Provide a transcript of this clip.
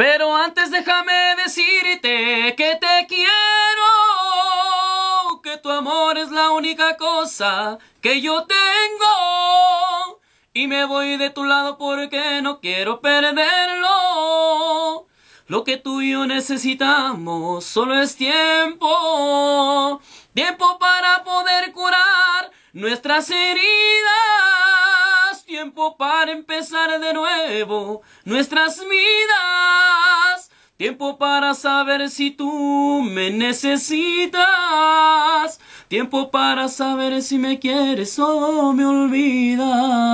Pero antes déjame decirte que te quiero, que tu amor es la única cosa que yo tengo. Y me voy de tu lado porque no quiero perderlo. Lo que tú y yo necesitamos solo es tiempo, tiempo para poder curar nuestras heridas tiempo para empezar de nuevo nuestras vidas. Tiempo para saber si tú me necesitas. Tiempo para saber si me quieres o me olvidas.